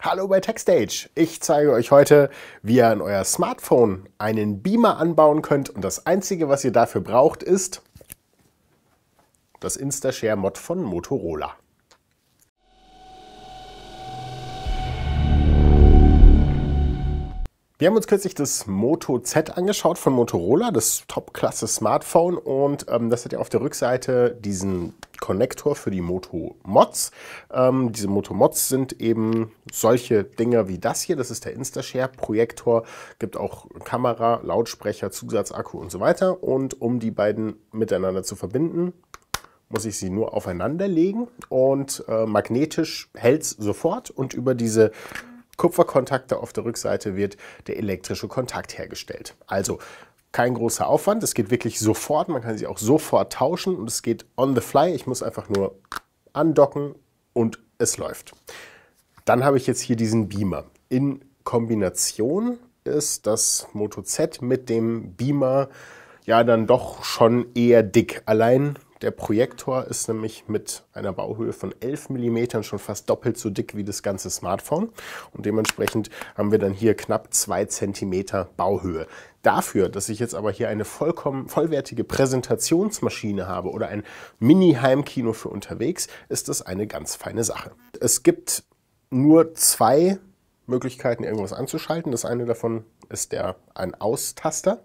Hallo bei TechStage. Ich zeige euch heute, wie ihr an euer Smartphone einen Beamer anbauen könnt und das einzige, was ihr dafür braucht, ist das InstaShare Mod von Motorola. Wir haben uns kürzlich das Moto Z angeschaut von Motorola, das Top-Klasse-Smartphone und ähm, das hat ja auf der Rückseite diesen Konnektor für die Moto Mods. Ähm, diese Moto Mods sind eben solche Dinger wie das hier. Das ist der Instashare Projektor, gibt auch Kamera, Lautsprecher, Zusatzakku und so weiter. Und um die beiden miteinander zu verbinden, muss ich sie nur aufeinander legen und äh, magnetisch hält es sofort und über diese Kupferkontakte auf der Rückseite wird der elektrische Kontakt hergestellt. Also kein großer Aufwand. Es geht wirklich sofort. Man kann sie auch sofort tauschen und es geht on the fly. Ich muss einfach nur andocken und es läuft. Dann habe ich jetzt hier diesen Beamer. In Kombination ist das Moto Z mit dem Beamer ja dann doch schon eher dick. Allein der Projektor ist nämlich mit einer Bauhöhe von 11 mm schon fast doppelt so dick wie das ganze Smartphone und dementsprechend haben wir dann hier knapp 2 cm Bauhöhe. Dafür, dass ich jetzt aber hier eine vollkommen vollwertige Präsentationsmaschine habe oder ein Mini-Heimkino für unterwegs, ist das eine ganz feine Sache. Es gibt nur zwei Möglichkeiten, irgendwas anzuschalten. Das eine davon ist der ein Austaster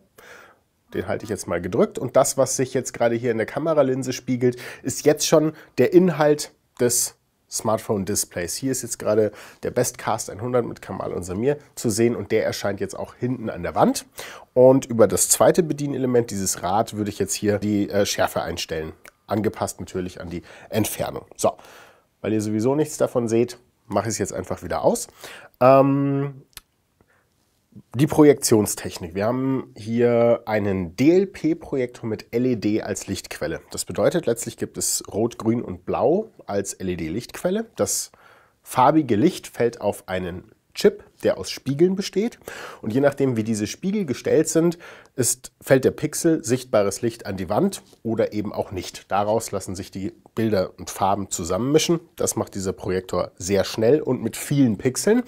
den halte ich jetzt mal gedrückt. Und das, was sich jetzt gerade hier in der Kameralinse spiegelt, ist jetzt schon der Inhalt des Smartphone-Displays. Hier ist jetzt gerade der Bestcast 100 mit Kamal und Samir zu sehen und der erscheint jetzt auch hinten an der Wand. Und über das zweite Bedienelement, dieses Rad, würde ich jetzt hier die äh, Schärfe einstellen. Angepasst natürlich an die Entfernung. So, weil ihr sowieso nichts davon seht, mache ich es jetzt einfach wieder aus. Ähm, die Projektionstechnik. Wir haben hier einen DLP-Projektor mit LED als Lichtquelle. Das bedeutet, letztlich gibt es Rot, Grün und Blau als LED-Lichtquelle. Das farbige Licht fällt auf einen Chip, der aus Spiegeln besteht. Und je nachdem, wie diese Spiegel gestellt sind, ist, fällt der Pixel sichtbares Licht an die Wand oder eben auch nicht. Daraus lassen sich die Bilder und Farben zusammenmischen. Das macht dieser Projektor sehr schnell und mit vielen Pixeln.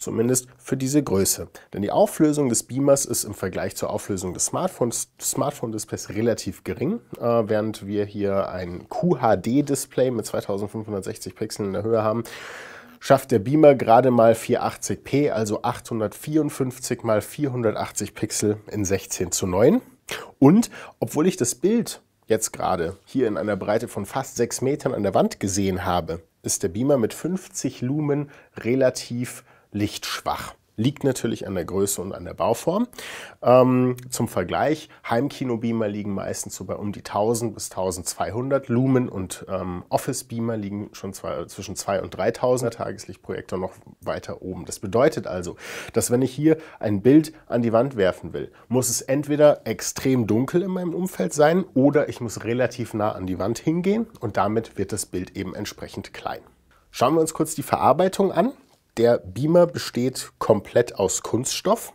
Zumindest für diese Größe. Denn die Auflösung des Beamers ist im Vergleich zur Auflösung des Smartphones, Smartphone-Displays relativ gering, äh, während wir hier ein QHD-Display mit 2560 Pixeln in der Höhe haben schafft der Beamer gerade mal 480p, also 854 mal 480 Pixel in 16 zu 9. Und obwohl ich das Bild jetzt gerade hier in einer Breite von fast 6 Metern an der Wand gesehen habe, ist der Beamer mit 50 Lumen relativ lichtschwach. Liegt natürlich an der Größe und an der Bauform. Ähm, zum Vergleich, Heimkino-Beamer liegen meistens so bei um die 1000 bis 1200 Lumen und ähm, Office-Beamer liegen schon zwei, zwischen 2000 und 3000 Tageslichtprojektor noch weiter oben. Das bedeutet also, dass wenn ich hier ein Bild an die Wand werfen will, muss es entweder extrem dunkel in meinem Umfeld sein oder ich muss relativ nah an die Wand hingehen und damit wird das Bild eben entsprechend klein. Schauen wir uns kurz die Verarbeitung an. Der Beamer besteht komplett aus Kunststoff.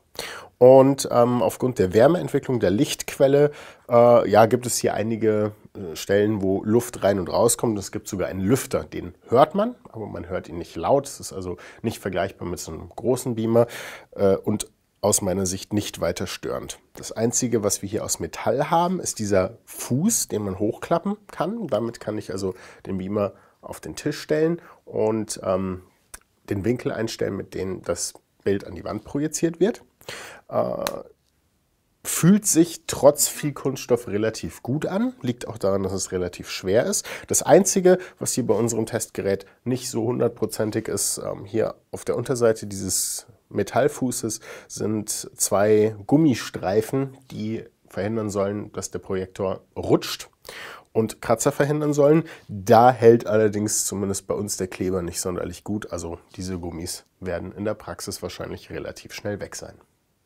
Und ähm, aufgrund der Wärmeentwicklung der Lichtquelle äh, ja, gibt es hier einige äh, Stellen, wo Luft rein und rauskommt. Es gibt sogar einen Lüfter, den hört man, aber man hört ihn nicht laut. Es ist also nicht vergleichbar mit so einem großen Beamer äh, und aus meiner Sicht nicht weiter störend. Das Einzige, was wir hier aus Metall haben, ist dieser Fuß, den man hochklappen kann. Damit kann ich also den Beamer auf den Tisch stellen und ähm, den Winkel einstellen, mit dem das Bild an die Wand projiziert wird. Äh, fühlt sich trotz viel Kunststoff relativ gut an. Liegt auch daran, dass es relativ schwer ist. Das Einzige, was hier bei unserem Testgerät nicht so hundertprozentig ist, ähm, hier auf der Unterseite dieses Metallfußes sind zwei Gummistreifen, die verhindern sollen, dass der Projektor rutscht und Kratzer verhindern sollen. Da hält allerdings zumindest bei uns der Kleber nicht sonderlich gut. Also diese Gummis werden in der Praxis wahrscheinlich relativ schnell weg sein.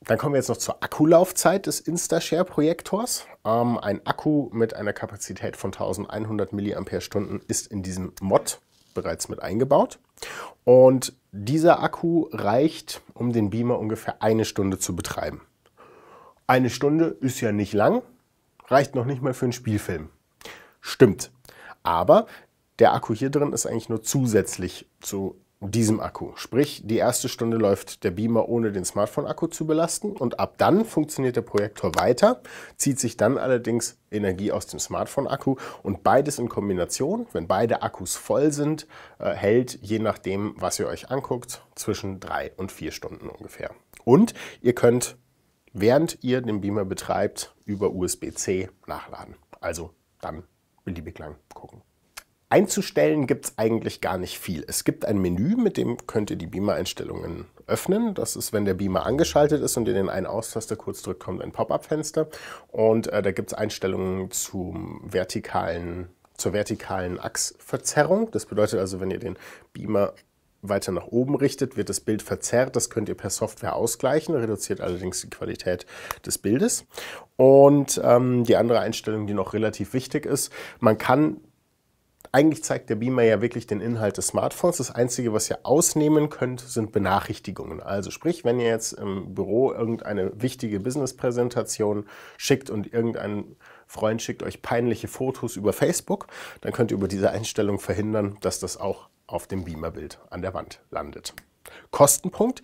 Dann kommen wir jetzt noch zur Akkulaufzeit des InstaShare-Projektors. Ähm, ein Akku mit einer Kapazität von 1100 mAh ist in diesem Mod bereits mit eingebaut. Und dieser Akku reicht, um den Beamer ungefähr eine Stunde zu betreiben. Eine Stunde ist ja nicht lang, reicht noch nicht mal für einen Spielfilm. Stimmt. Aber der Akku hier drin ist eigentlich nur zusätzlich zu diesem Akku. Sprich, die erste Stunde läuft der Beamer ohne den Smartphone-Akku zu belasten und ab dann funktioniert der Projektor weiter, zieht sich dann allerdings Energie aus dem Smartphone-Akku und beides in Kombination, wenn beide Akkus voll sind, äh, hält je nachdem, was ihr euch anguckt, zwischen drei und vier Stunden ungefähr. Und ihr könnt, während ihr den Beamer betreibt, über USB-C nachladen. Also dann beliebig lang gucken. Einzustellen gibt es eigentlich gar nicht viel. Es gibt ein Menü, mit dem könnt ihr die Beamer-Einstellungen öffnen. Das ist, wenn der Beamer angeschaltet ist und ihr den einen aus taste kurz drückt, kommt ein Pop-up-Fenster. Und äh, da gibt es Einstellungen zum vertikalen, zur vertikalen Achsverzerrung. Das bedeutet also, wenn ihr den Beamer weiter nach oben richtet, wird das Bild verzerrt. Das könnt ihr per Software ausgleichen, reduziert allerdings die Qualität des Bildes. Und ähm, die andere Einstellung, die noch relativ wichtig ist, man kann eigentlich zeigt der Beamer ja wirklich den Inhalt des Smartphones. Das Einzige, was ihr ausnehmen könnt, sind Benachrichtigungen. Also sprich, wenn ihr jetzt im Büro irgendeine wichtige Business-Präsentation schickt und irgendein Freund schickt euch peinliche Fotos über Facebook, dann könnt ihr über diese Einstellung verhindern, dass das auch auf dem Beamerbild an der Wand landet. Kostenpunkt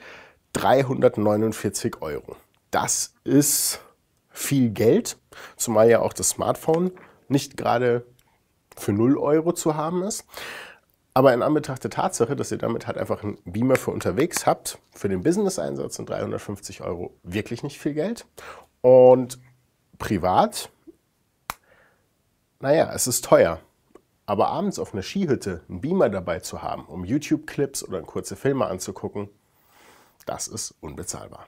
349 Euro. Das ist viel Geld, zumal ja auch das Smartphone nicht gerade für 0 Euro zu haben ist. Aber in Anbetracht der Tatsache, dass ihr damit halt einfach einen Beamer für unterwegs habt, für den Business-Einsatz sind 350 Euro wirklich nicht viel Geld. Und privat naja, es ist teuer. Aber abends auf einer Skihütte einen Beamer dabei zu haben, um YouTube-Clips oder kurze Filme anzugucken, das ist unbezahlbar.